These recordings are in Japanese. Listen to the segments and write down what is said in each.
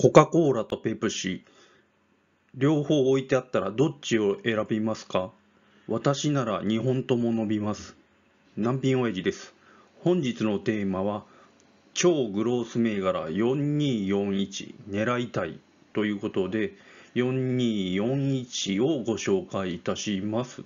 コカ・コーラとペプシ両方置いてあったらどっちを選びますか私なら2本とも伸びます難品親父です本日のテーマは超グロース銘柄4241狙いたいということで4241をご紹介いたします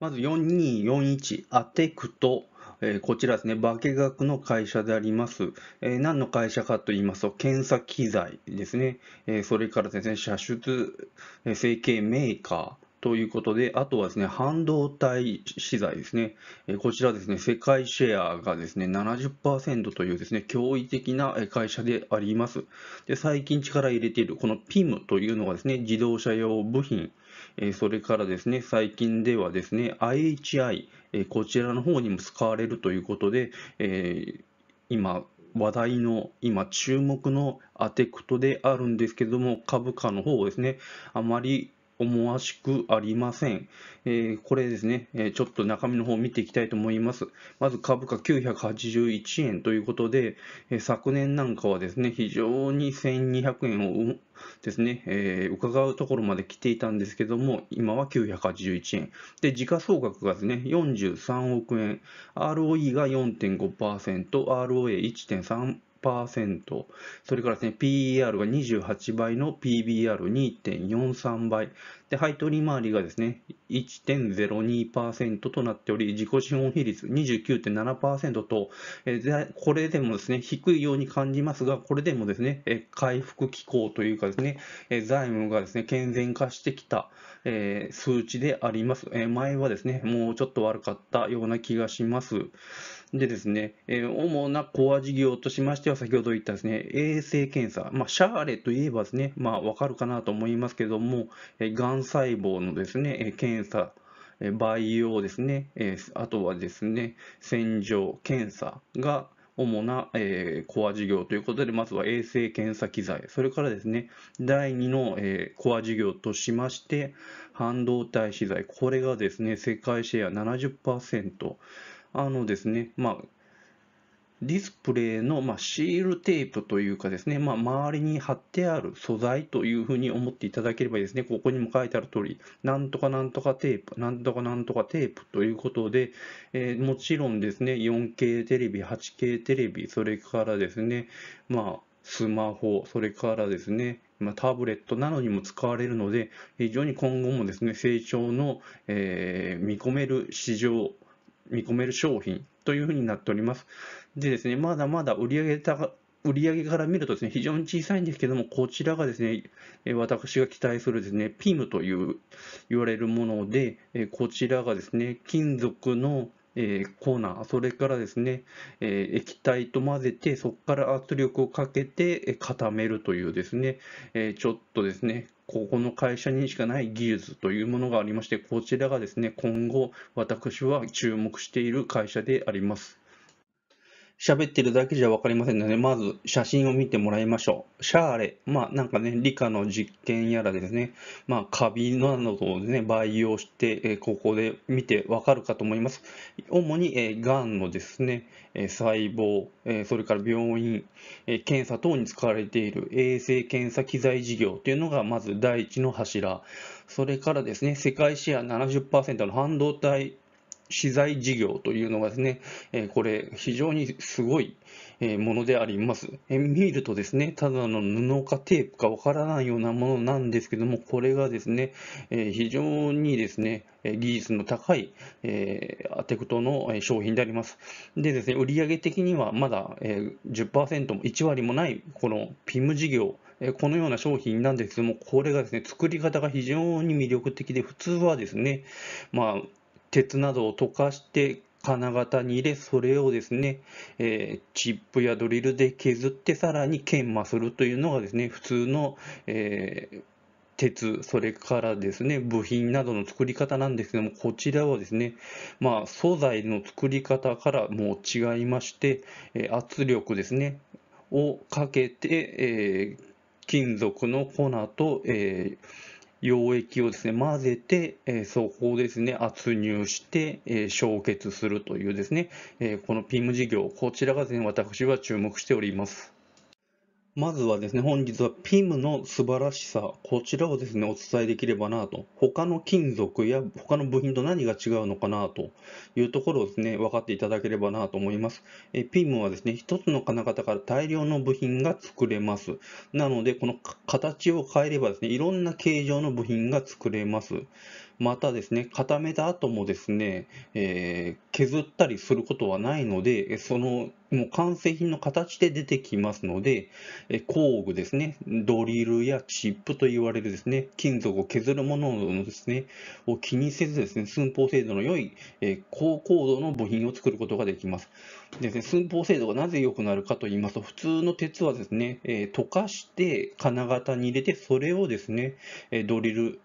まず4241アテクトえこちらですね、化学の会社であります。え何の会社かと言いますと、検査機材ですね。えそれからですね、射出、成形メーカー。ということで、あとはですね、半導体資材ですね。えこちらですね、世界シェアがですね、70%というですね、驚異的な会社であります。で、最近力入れているこの PIM というのがですね、自動車用部品、えそれからですね、最近ではですね、IHI、えこちらの方にも使われるということで、え今、話題の今注目のアテクトであるんですけども株価の方をですねあまり思わしくありません。えー、これですね、えー、ちょっと中身の方を見ていきたいと思います。まず株価981円ということで、えー、昨年なんかはですね、非常に1200円をですね、えー、伺うところまで来ていたんですけども、今は981円。で、時価総額がですね、43億円、ROE が4.5%、ROA1.3%、それからですね、PER が28倍の PBR2.43 倍、で配当利回りがですね、1.02%となっており、自己資本比率29.7%と、ー、これでもですね、低いように感じますが、これでもですね、回復機構というかですね、財務がですね、健全化してきた、数値であります、前はですね、もうちょっと悪かったような気がします。でですね、えー、主なコア事業としましては、先ほど言ったですね、衛生検査、まあ、シャーレといえばですね、まあ、わかるかなと思いますけども、えー、がん細胞のですね、検査、培養ですね、えー、あとはですね、洗浄、検査が、主な、えー、コア事業ということで、まずは衛生検査機材、それからですね、第2の、えー、コア事業としまして、半導体資材、これがですね、世界シェア70%、あのですね、まあ、ディスプレイの、まあ、シールテープというかですね、まあ、周りに貼ってある素材というふうに思っていただければいいですね、ここにも書いてある通り、なんとかなんとかテープ、なんとかなんとかテープということで、えー、もちろんですね、4K テレビ、8K テレビ、それからですね、まあ、スマホ、それからですね、まあ、タブレットなどにも使われるので、非常に今後もですね、成長の、えー、見込める市場見込める商品というふうになっております。でですね、まだまだ売上高売上から見るとですね、非常に小さいんですけども、こちらがですね、私が期待するですね、PIM という言われるもので、こちらがですね、金属のえコーナー、それからですね、え液体と混ぜて、そこから圧力をかけて固めるというですね、えちょっとですね、ここの会社にしかない技術というものがありまして、こちらがですね、今後私は注目している会社であります。喋ってるだけじゃ分かりませんので、まず写真を見てもらいましょう。シャーレ、まあなんかね、理科の実験やらですね、まあカビなどをね、培養して、えここで見てわかるかと思います。主に、えー、がんのですね、え細胞、えそれから病院、え検査等に使われている衛生検査機材事業というのがまず第一の柱。それからですね、世界シェア70%の半導体資材事業というのがですね、えこれ非常にすごいものであります。え見るとですね、ただの布かテープかわからないようなものなんですけども、これがですね、え非常にですね、技術の高い、えアテクトの商品であります。でですね、売上的にはまだ、え10%も1割もないこの PIM 事業、このような商品なんですけども、これがですね、作り方が非常に魅力的で、普通はですね、まあ、鉄などを溶かして金型に入れ、それをですね、えー、チップやドリルで削ってさらに研磨するというのがですね、普通の、えー、鉄、それからですね、部品などの作り方なんですけども、こちらはですね、まあ、素材の作り方からもう違いまして、圧力ですね、をかけて、え金属の粉と、えー、溶液をですね、混ぜて、えそこをですね、圧入して、え焼結するというですね、えこの PIM 事業、こちらがですね、私は注目しております。まずはですね、本日は PIM の素晴らしさ、こちらをですね、お伝えできればなと。他の金属や他の部品と何が違うのかなというところをですね、分かっていただければなと思います。え PIM はですね、一つの金型から大量の部品が作れます。なので、この形を変えればですね、いろんな形状の部品が作れます。またですね、固めた後もですね、えー、削ったりすることはないので、そのもう完成品の形で出てきますので、工具ですね、ドリルやチップと言われるですね、金属を削るもののですね、を気にせずですね、寸法精度の良い高高度の部品を作ることができます。ですね、寸法精度がなぜ良くなるかと言いますと、普通の鉄はですね、溶かして金型に入れて、それをですね、ドリル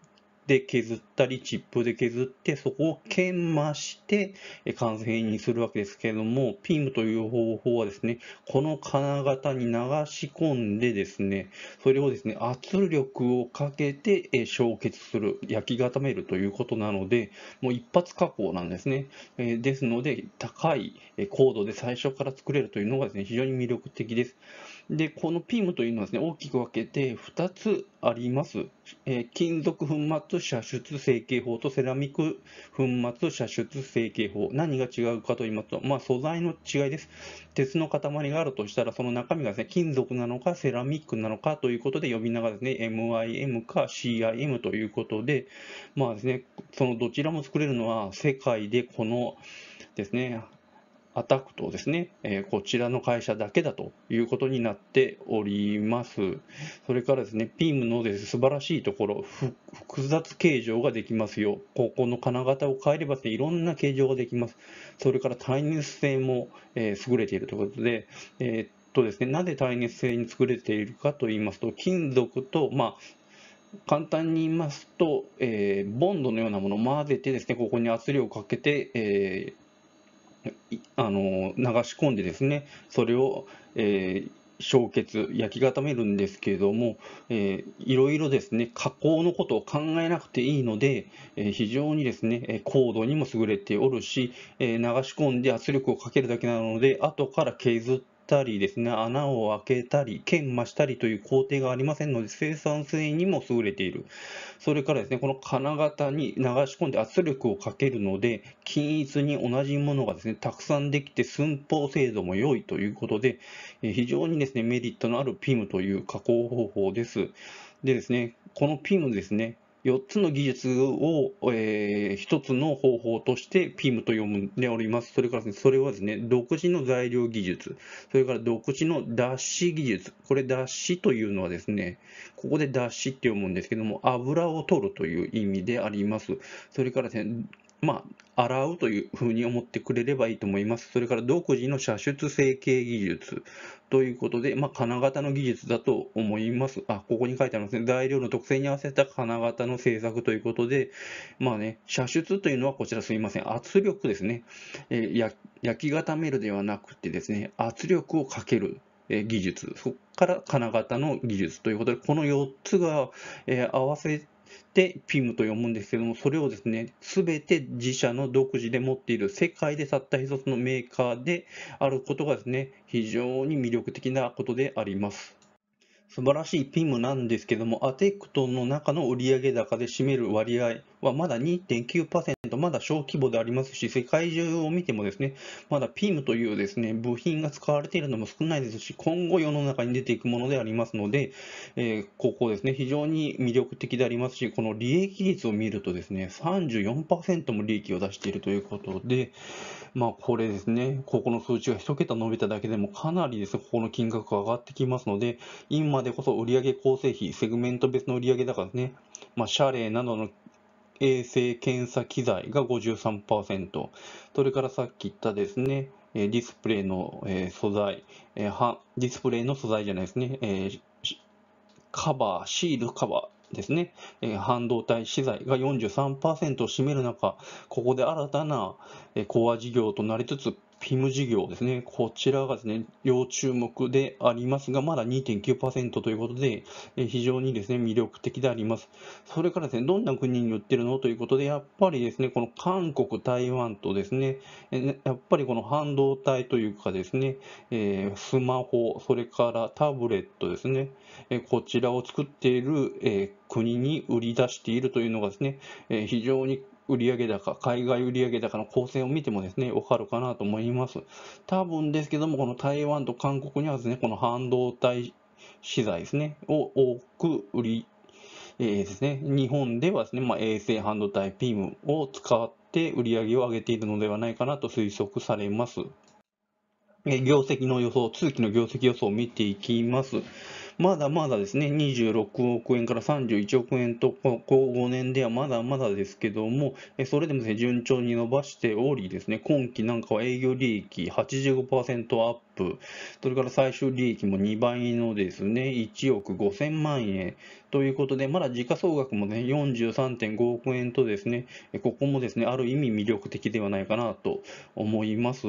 で削ったり、チップで削って、そこを研磨して、完成にするわけですけれども、ピンムという方法はですね、この金型に流し込んでですね、それをですね、圧力をかけて焼結する、焼き固めるということなので、もう一発加工なんですね。ですので、高い高度で最初から作れるというのがですね、非常に魅力的です。で、このピームというのはですね、大きく分けて2つあります。え金属粉末射出成形法とセラミック粉末射出成形法。何が違うかと言いますと、まあ、素材の違いです。鉄の塊があるとしたら、その中身がですね、金属なのかセラミックなのかということで呼びながらですね、MIM か CIM ということで、まあですね、そのどちらも作れるのは世界でこのですね、アタックとですね、えこちらの会社だけだということになっております。それからですね、ピームのです、ね、素晴らしいところ、複雑形状ができますよ。ここの金型を変えればですね、いろんな形状ができます。それから耐熱性も、え優れているということで、えっとですね、なぜ耐熱性に優れているかと言いますと、金属と、まあ、簡単に言いますと、えー、ボンドのようなものを混ぜてですね、ここに圧力をかけて、えー、あの流し込んでですねそれを、えー、焼結焼き固めるんですけれども、えー、いろいろですね加工のことを考えなくていいので、えー、非常にですね高度にも優れておるし、えー、流し込んで圧力をかけるだけなので後から削ってたりですね、穴を開けたり、研磨したりという工程がありませんので、生産性にも優れている。それからですね、この金型に流し込んで圧力をかけるので、均一に同じものがですね、たくさんできて寸法精度も良いということで、非常にですね、メリットのあるピムという加工方法です。でですね、このピムですね、4つの技術を、えー、1つの方法として PIM と読んでおります。それからですね、それはですね、独自の材料技術、それから独自の脱脂技術、これ脱脂というのはですね、ここで脱脂って読むんですけども、油を取るという意味であります。それからですね、ま洗うというふうに思ってくれればいいと思います。それから独自の射出成形技術ということで、まあ、金型の技術だと思います。あ、ここに書いてありますね。材料の特性に合わせた金型の製作ということで、まあね、射出というのはこちらすみません。圧力ですね。えー、焼き固めるではなくてですね、圧力をかける。え技術、そこから金型の技術ということで、この4つが、えー、合わせで PIM と読むんですけども、それをですね、すべて自社の独自で持っている世界でたった一つのメーカーであることがですね、非常に魅力的なことであります。素晴らしい PIM なんですけども、アテクトの中の売上高で占める割合はまだ2.9%まだ小規模でありますし、世界中を見てもですね、まだ PIM というですね、部品が使われているのも少ないですし、今後世の中に出ていくものでありますので、えー、ここですね、非常に魅力的でありますし、この利益率を見るとですね、34%も利益を出しているということで、まあこれですね、ここの数値が1桁伸びただけでもかなりですね、ここの金額が上がってきますので、今でこそ売上構成比、セグメント別の売上高ですね、まあ、謝礼などの衛生検査機材が53%、それからさっき言ったですね、ディスプレイの素材、ディスプレイの素材じゃないですね、カバー、シールカバーですね、半導体資材が43%を占める中、ここで新たなコア事業となりつつ、f i 事業ですね、こちらがですね、要注目でありますが、まだ2.9%ということで、え非常にですね、魅力的であります。それからですね、どんな国に売ってるのということで、やっぱりですね、この韓国、台湾とですね、えやっぱりこの半導体というかですね、えスマホ、それからタブレットですね、えこちらを作っている、え国に売り出しているというのがですね、え非常に売上高、海外売上高の構成を見てもですね、わかるかなと思います。多分ですけども、この台湾と韓国にはですね、この半導体資材ですね、を多く売り、えー、ですね、日本ではですね、まあ、衛星半導体ピ i m を使って売り上げを上げているのではないかなと推測されます。業績の予想、通期の業績予想を見ていきます。まだまだですね、26億円から31億円と、ここ5年ではまだまだですけども、それでもですね、順調に伸ばしておりですね、今期なんかは営業利益85%アップ、それから最終利益も2倍のですね、1億5000万円ということで、まだ時価総額もね、43.5億円とですね、ここもですね、ある意味魅力的ではないかなと思います。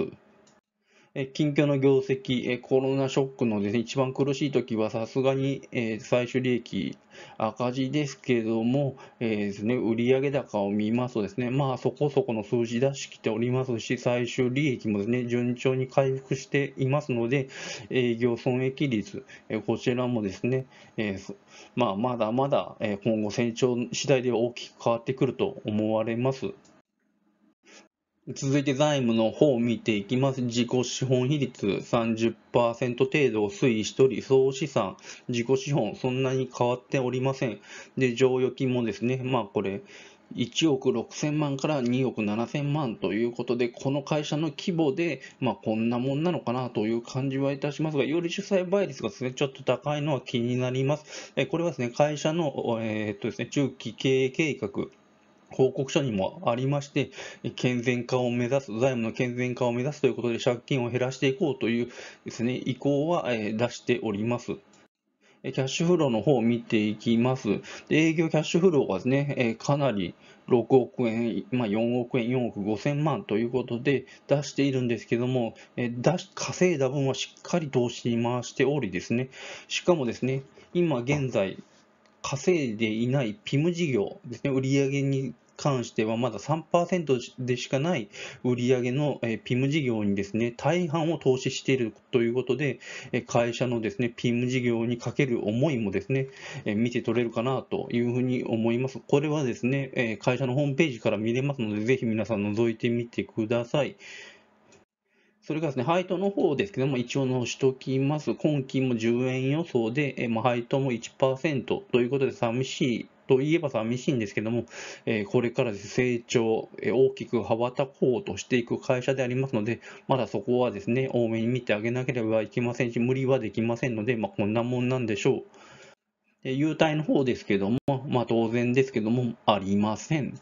え近況の業績、えコロナショックのですね、一番苦しい時はさすがに、え最終利益赤字ですけども、えー、ですね、売上高を見ますとですね、まあそこそこの数字出してきておりますし、最終利益もですね、順調に回復していますので、営業損益率、えこちらもですね、えまあまだまだ、え今後成長次第では大きく変わってくると思われます。続いて財務の方を見ていきます。自己資本比率30%程度を推移しており、総資産、自己資本、そんなに変わっておりません。で、剰余金もですね、まあこれ、1億6000万から2億7000万ということで、この会社の規模で、まあ、こんなもんなのかなという感じはいたしますが、より主催倍率がですね、ちょっと高いのは気になります。これはですね、会社の、えー、っとですね、中期経営計画。報告書にもありまして、健全化を目指す、財務の健全化を目指すということで、借金を減らしていこうというですね、意向は出しております。キャッシュフローの方を見ていきます。営業キャッシュフローはですね、かなり6億円、まあ、4億円、4億5千万ということで出しているんですけども、出し稼いだ分はしっかり投資に回しておりですね、しかもですね、今現在、稼いでいないピム事業ですね、売上に関してはまだ3%でしかない売上のピム事業にですね、大半を投資しているということで、会社のですね、ピム事業にかける思いもですね、見て取れるかなというふうに思います。これはですね、会社のホームページから見れますので、ぜひ皆さん覗いてみてください。それがですね、配当の方ですけども、一応直しときます。今期も10円予想で、えまあ、配当も1%ということで寂しい。といえば寂しいんですけども、えこれから成長、え大きく羽ばたこうとしていく会社でありますので、まだそこはですね、多めに見てあげなければいけませんし、無理はできませんので、まあ、こんなもんなんでしょう。優待の方ですけども、まあ、当然ですけども、ありません。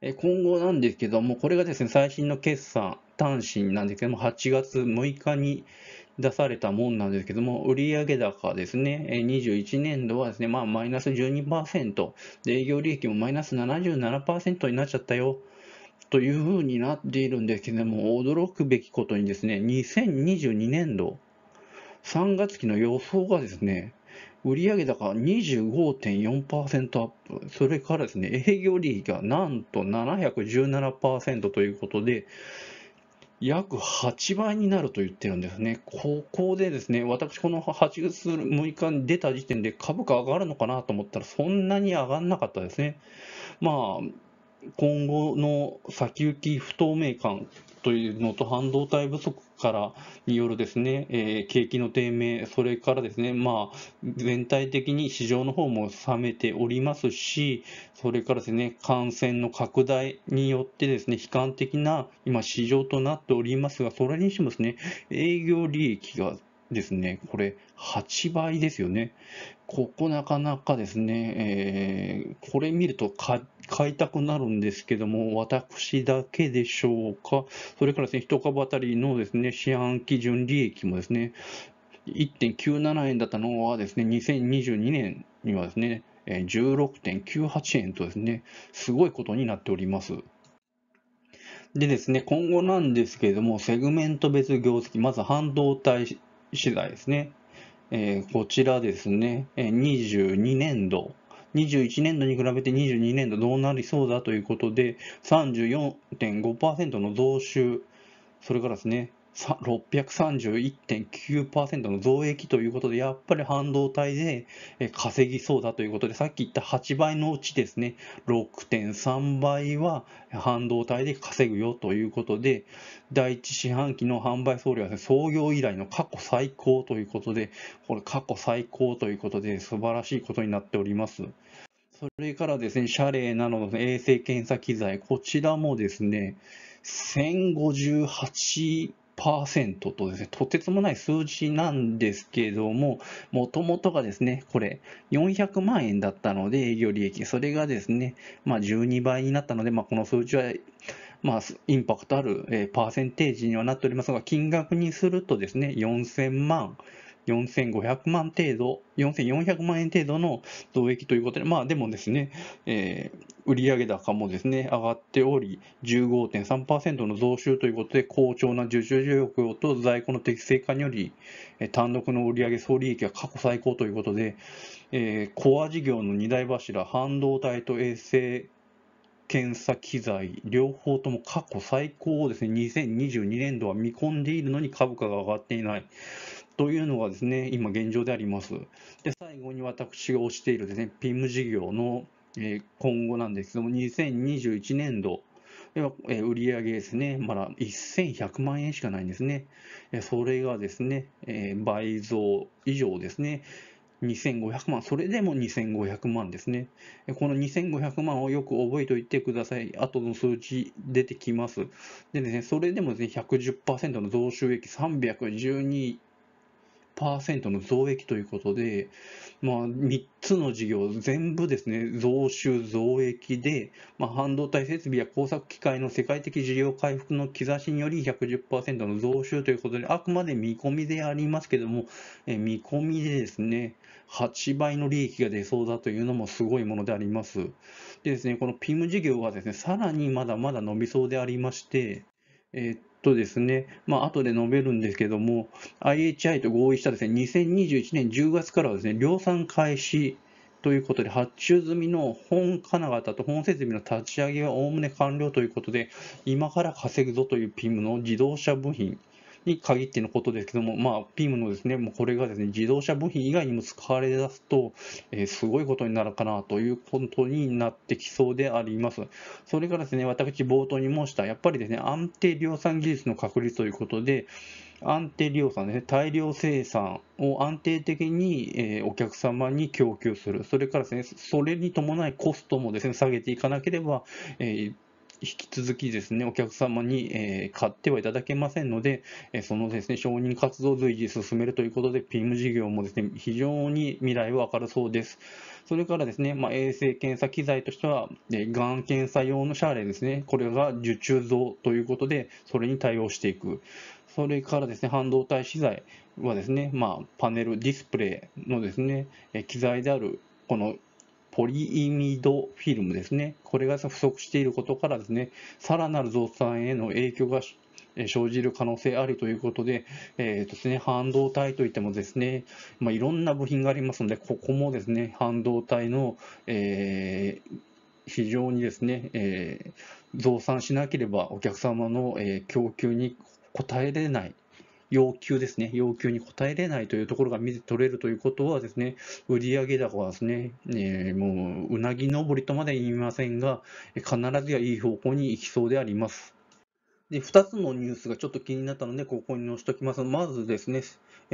今後なんですけども、これがですね、最新の決算単身なんですけども、8月6日に出されたもんなんですけども、売上高ですね、21年度はですね、まあ、マイナス12%、営業利益もマイナス77%になっちゃったよ。というふうになっているんですけども、驚くべきことにですね、2022年度、3月期の予想がですね、売上高25.4%アップ、それからですね、営業利益がなんと717%ということで、約8倍になると言ってるんですね。ここでですね、私、この8月6日に出た時点で株価上がるのかなと思ったら、そんなに上がらなかったですね。まあ、今後の先行き不透明感というのと、半導体不足からによるですね、えー、景気の低迷、それからですね、まあ、全体的に市場の方も冷めておりますし、それからですね、感染の拡大によってですね、悲観的な今市場となっておりますが、それにしてもですね、営業利益がですね、これ8倍ですよね。ここなかなかですね、えー、これ見ると買いたくなるんですけども、私だけでしょうか。それからですね、1株当たりのですね、市販基準利益もですね、1.97円だったのはですね、2022年にはですね、16.98円とですね、すごいことになっております。でですね、今後なんですけれども、セグメント別業績、まず半導体次第ですね。えー、こちらですね、22年度、21年度に比べて22年度どうなりそうだということで、34.5%の増収、それからですね、631.9%の増益ということで、やっぱり半導体で稼ぎそうだということで、さっき言った8倍のうちですね、6.3倍は半導体で稼ぐよということで、第1四半期の販売総量は、創業以来の過去最高ということで、これ過去最高ということで、素晴らしいことになっております。それからですね、謝礼などの衛生検査機材、こちらもですね、1058セントとですね、とてつもない数字なんですけれども、もともとがですね、これ、400万円だったので、営業利益、それがですね、まあ、12倍になったので、まあ、この数値は、まあ、インパクトある、えー、パーセンテージにはなっておりますが、金額にするとですね、4000万4500万程度、4400万円程度の増益ということで、まあでもですね、えー、売上高もですね、上がっており、15.3%の増収ということで、好調な受注状況と在庫の適正化により、単独の売上総利益は過去最高ということで、えー、コア事業の2大柱、半導体と衛星検査機材、両方とも過去最高をですね、2022年度は見込んでいるのに株価が上がっていない。というのがですね、今現状であります。で、最後に私が推しているですね、PIM 事業の今後なんですけども、2021年度、売上ですね、まだ1100万円しかないんですね。それがですね、倍増以上ですね、2500万、それでも2500万ですね。この2500万をよく覚えておいてください。後の数値出てきます。でですね、それでもですね、110%の増収益312 100%の増益ということで、まあ、3つの事業全部ですね、増収増益で、まあ、半導体設備や工作機械の世界的需要回復の兆しにより110%の増収ということで、あくまで見込みでありますけども、え見込みでですね、8倍の利益が出そうだというのもすごいものであります。でですね、この PIM 事業はですね、さらにまだまだ伸びそうでありまして、えっとですね、まあ後で述べるんですけども、IHI と合意したですね、2021年10月からはですね、量産開始ということで、発注済みの本金型と本設備の立ち上げはおおむね完了ということで、今から稼ぐぞという PIM の自動車部品に限ってのことですけども、まあ、PIM のですね、もうこれがですね、自動車部品以外にも使われ出すと、えー、すごいことになるかなということになってきそうであります。それからですね、私冒頭に申した、やっぱりですね、安定量産技術の確立ということで、安定量産ですね、大量生産を安定的に、えー、お客様に供給する、それからですね、それに伴いコストもですね、下げていかなければ、えー引き続きですね、お客様に、え買ってはいただけませんので、えそのですね、承認活動を随時進めるということで、PIM 事業もですね、非常に未来は明るそうです。それからですね、まあ、衛生検査機材としては、えがん検査用のシャーレですね、これが受注増ということで、それに対応していく。それからですね、半導体資材はですね、まあ、パネル、ディスプレイのですね、機材である、このポリイミドフィルムですね。これが不足していることからですね、さらなる増産への影響が生じる可能性ありということで、えーですね、半導体といってもですね、まあ、いろんな部品がありますので、ここもですね、半導体の、えー、非常にですね、えー、増産しなければお客様の、えー、供給に応えれない要求ですね、要求に応えれないというところが見て取れるということはですね、売上高はですね、えー、もううなぎ登りとまで言いませんが、必ずやいい方向に行きそうであります。で、2つのニュースがちょっと気になったので、ここに載せておきます。まずですね、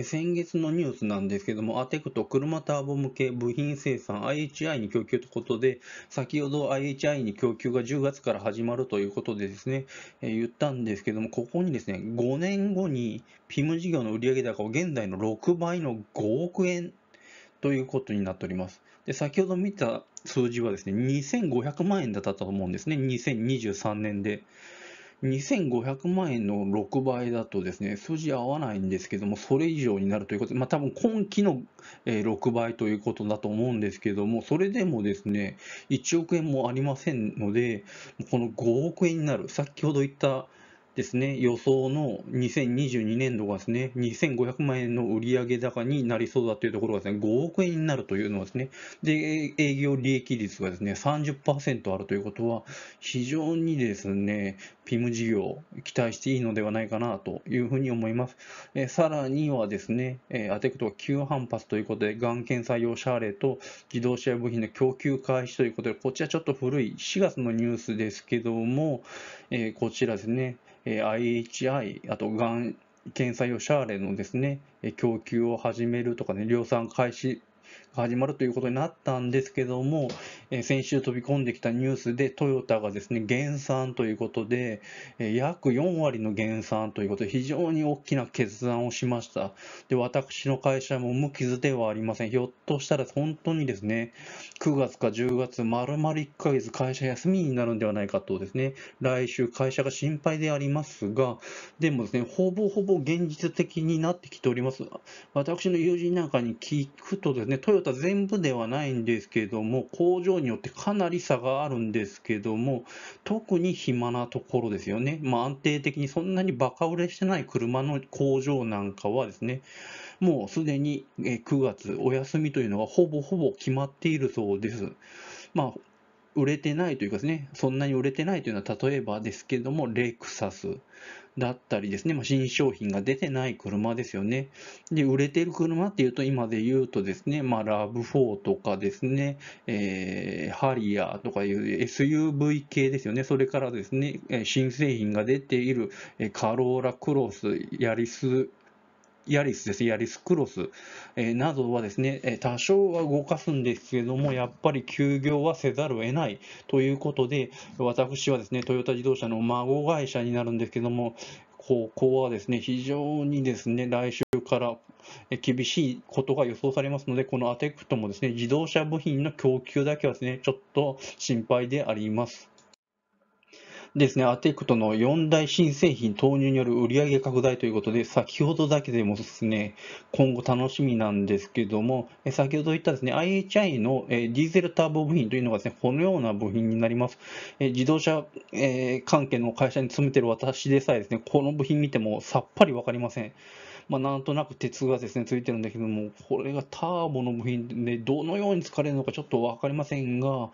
先月のニュースなんですけども、アテクと車ターボ向け部品生産 IHI に供給ということで、先ほど IHI に供給が10月から始まるということでですね、言ったんですけども、ここにですね、5年後に PIM 事業の売上高を現在の6倍の5億円ということになっております。で、先ほど見た数字はですね、2500万円だったと思うんですね、2023年で。2500万円の6倍だとですね、数字合わないんですけども、それ以上になるということで、まあ多分今期の6倍ということだと思うんですけども、それでもですね、1億円もありませんので、この5億円になる、先ほど言ったですね、予想の2022年度がですね、2500万円の売上高になりそうだというところがですね、5億円になるというのはですね、で、営業利益率がですね、30%あるということは、非常にですね、PIM 事業、期待していいのではないかなというふうに思います。えさらにはですね、えアテクトは急反発ということで、がん検査用シャーレと自動車部品の供給開始ということで、こちらちょっと古い4月のニュースですけども、えこちらですね、え IHI、あとがん検査用シャーレのですね、供給を始めるとかね、量産開始始まるということになったんですけども、え先週飛び込んできたニュースでトヨタがですね、減産ということで、え約4割の減産ということで、非常に大きな決断をしました。で、私の会社も無傷ではありません。ひょっとしたら本当にですね、9月か10月、丸々1ヶ月会社休みになるんではないかとですね、来週会社が心配でありますが、でもですね、ほぼほぼ現実的になってきております。私の友人なんかに聞くとですね、トヨト全部ではないんですけども、工場によってかなり差があるんですけども、特に暇なところですよね。まあ、安定的にそんなにバカ売れしてない車の工場なんかはですね、もうすでに9月お休みというのがほぼほぼ決まっているそうです。まあ、売れてないというかですね、そんなに売れてないというのは、例えばですけども、レクサス、だったりですね、まあ、新商品が出てない車ですよね。で、売れてる車っていうと、今で言うとですね、まあ、ラブ4とかですね、えー、ハリアーとかいう SUV 系ですよね。それからですね、新製品が出ているカローラクロス、ヤリス、ヤリスです、ヤリスクロス、えー、などはですね、え多少は動かすんですけれども、やっぱり休業はせざるを得ないということで、私はですね、トヨタ自動車の孫会社になるんですけども、ここはですね、非常にですね、来週から厳しいことが予想されますので、このアテクトもですね、自動車部品の供給だけはですね、ちょっと心配であります。ですね、アテクトの4大新製品投入による売上拡大ということで、先ほどだけでもですね、今後楽しみなんですけども、先ほど言ったですね、IHI のディーゼルターボ部品というのがですね、このような部品になります。自動車関係の会社に勤めてる私でさえですね、この部品見てもさっぱりわかりません。まあ、なんとなく鉄がですね、ついてるんだけども、これがターボの部品で、どのように使われるのかちょっとわかりませんが、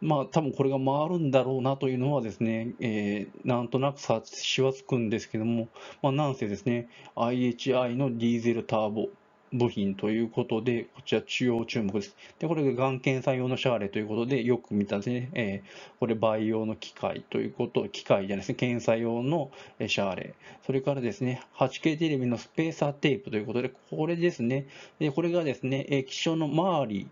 まあ、多分これが回るんだろうなというのはですね、えー、なんとなく察しはつくんですけども、まあ、なんせですね、IHI のディーゼルターボ部品ということで、こちら中央注目です。で、これががん検査用のシャーレということで、よく見たですね、えー、これ培養の機械ということ、機械じゃないですね、検査用のシャーレ。それからですね、8K テレビのスペーサーテープということで、これですね、でこれがですね、液晶の周り、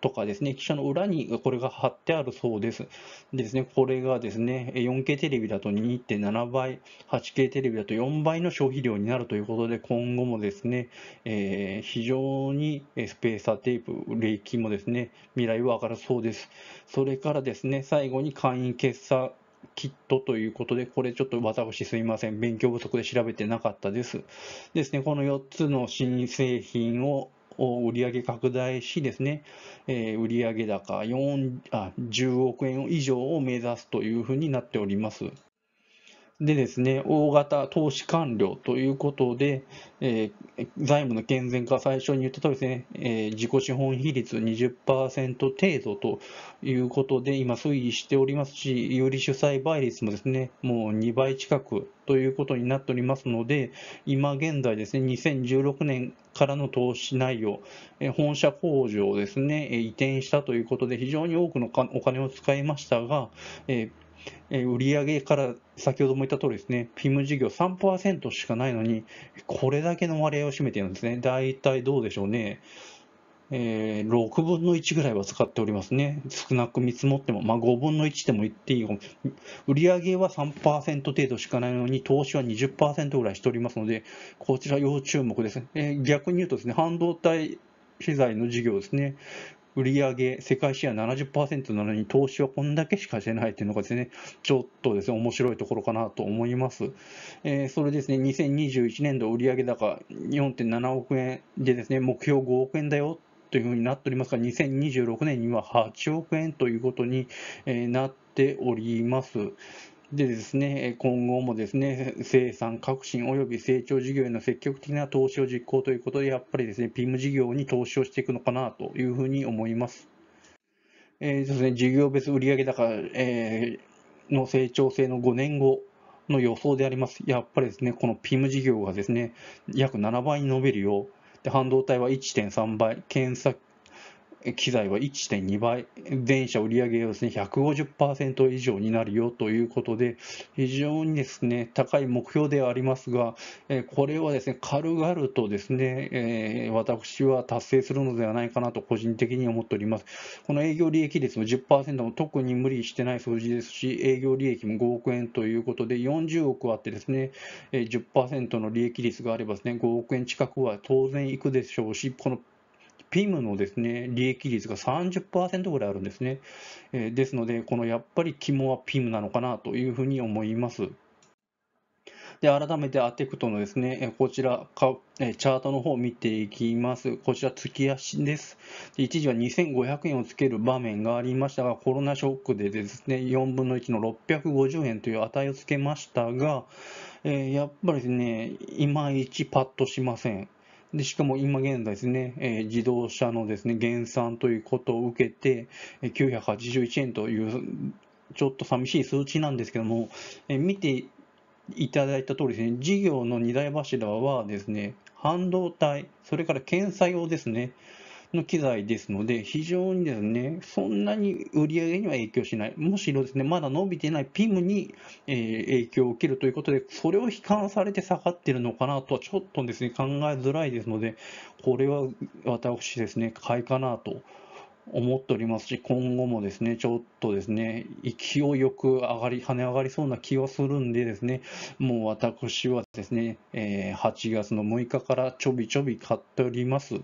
とかですね、記者の裏にこれが貼ってあるそうです。ですね、これがですね、4K テレビだと2.7倍、8K テレビだと4倍の消費量になるということで、今後もですね、えー、非常にスペーサーテープ、レイキもですね、未来は上がるそうです。それからですね、最後に会員決算キットということで、これちょっと私すいません、勉強不足で調べてなかったです。ですね、この4つの新製品を売上拡大しですね、えー、売上高4あ10億円以上を目指すというふうになっております。でですね、大型投資官僚ということで、えー、財務の健全化、最初に言った通りですね、えー、自己資本比率20%程度ということで、今推移しておりますし、有利主催倍率もですね、もう2倍近くということになっておりますので、今現在ですね、2016年からの投資内容、えー、本社工場をですね、移転したということで、非常に多くのお金を使いましたが、えーえ売上から先ほども言った通りですね、PIM 事業3%しかないのに、これだけの割合を占めているんですね。大体どうでしょうね。えー、6分の1ぐらいは使っておりますね。少なく見積もっても、まあ、5分の1でも言っていい売上は3%程度しかないのに、投資は20%ぐらいしておりますので、こちら要注目ですえー、逆に言うとですね、半導体資材の事業ですね。売り上げ、世界シェア70%なのに投資はこんだけしかしてないというのがですね、ちょっとですね、面白いところかなと思います。えー、それですね、2021年度売上高4.7億円でですね、目標5億円だよというふうになっておりますが、2026年には8億円ということになっております。でですね、今後もですね、生産革新及び成長事業への積極的な投資を実行ということで、やっぱりですね、PIM 事業に投資をしていくのかなというふうに思います。えーですね、事業別売上高、えー、の成長性の5年後の予想であります。やっぱりですね、この PIM 事業がですね、約7倍に伸びるよう、で半導体は1.3倍、検査機材は1.2倍、全社売上がですね、150%以上になるよということで、非常にですね、高い目標ではありますが、これはですね、軽々とですね、私は達成するのではないかなと個人的に思っております。この営業利益率も10%も特に無理してない数字ですし、営業利益も5億円ということで、40億あってですね、10%の利益率があればですね、5億円近くは当然いくでしょうし、このピムのですね、利益率が30%ぐらいあるんですね。えー、ですので、このやっぱり肝はピムなのかなというふうに思います。で、改めてアテクトのですね、こちら、チャートの方を見ていきます。こちら、月足です。一時は2500円をつける場面がありましたが、コロナショックでですね、4分の1の650円という値をつけましたが、えー、やっぱりですね、いまいちパッとしません。でしかも今現在ですね、え自動車のですね減産ということを受けて、981円というちょっと寂しい数値なんですけども、え見ていただいた通りですね、事業の2大柱はですね、半導体、それから検査用ですね、の機材ですので、非常にですね、そんなに売り上げには影響しない、むしろですね、まだ伸びてないピムに、えー、影響を受けるということで、それを悲観されて下がってるのかなとはちょっとですね、考えづらいですので、これは私ですね、買いかなと。思っておりますし、今後もですね、ちょっとですね、勢いよく上がり、跳ね上がりそうな気はするんでですね、もう私はですね、え8月の6日からちょびちょび買っております。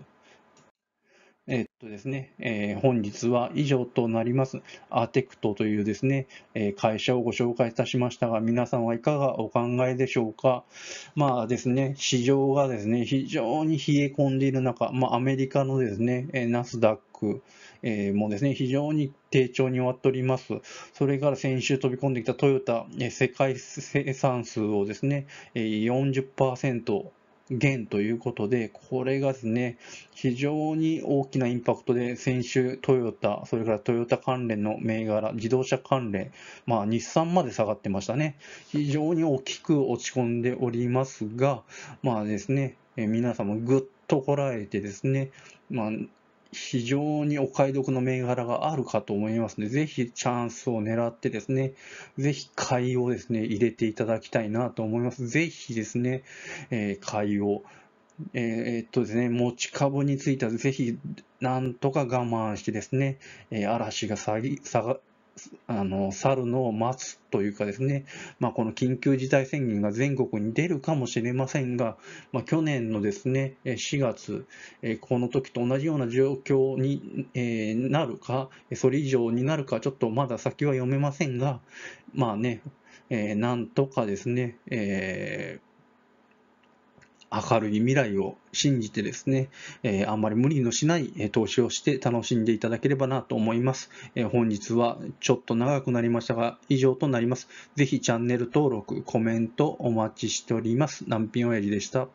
えっとですね、えー、本日は以上となります。アテクトというですね、えー、会社をご紹介いたしましたが、皆さんはいかがお考えでしょうか。まあですね、市場がですね、非常に冷え込んでいる中、まあ、アメリカのですね、えナスダック、えもですね、非常に低調に終わっております。それから先週飛び込んできたトヨタ、え世界生産数をですね、え40%、減ということで、これがですね、非常に大きなインパクトで、先週トヨタ、それからトヨタ関連の銘柄、自動車関連、まあ日産まで下がってましたね。非常に大きく落ち込んでおりますが、まあですね、皆さんもぐっとこらえてですね、まあ、非常にお買い得の銘柄があるかと思いますので、ぜひチャンスを狙ってですね、ぜひ買いをですね、入れていただきたいなと思います。ぜひですね、えー、買いを。えー、っとですね、持ち株についてはぜひ、なんとか我慢してですね、え嵐が下下が、あの、猿のを待つというかですね、まあ、この緊急事態宣言が全国に出るかもしれませんが、まあ、去年のですね、4月、この時と同じような状況になるか、それ以上になるか、ちょっとまだ先は読めませんが、まあね、えー、なんとかですね、え明るい未来を信じてですね、えー、あんまり無理のしない、え投資をして楽しんでいただければなと思います、え本日はちょっと長くなりましたが、以上となります。ぜひチャンネル登録、コメントお待ちしております。南平親父でした。